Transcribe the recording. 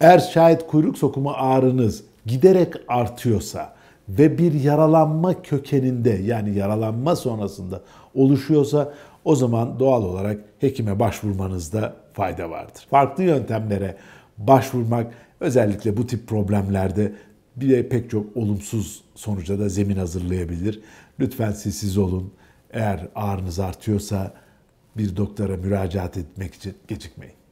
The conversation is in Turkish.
Eğer şayet kuyruk sokumu ağrınız giderek artıyorsa ve bir yaralanma kökeninde yani yaralanma sonrasında oluşuyorsa o zaman doğal olarak hekime başvurmanızda fayda vardır. Farklı yöntemlere başvurmak özellikle bu tip problemlerde bir de pek çok olumsuz sonuca da zemin hazırlayabilir. Lütfen sessiz olun. Eğer ağrınız artıyorsa bir doktora müracaat etmek için gecikmeyin.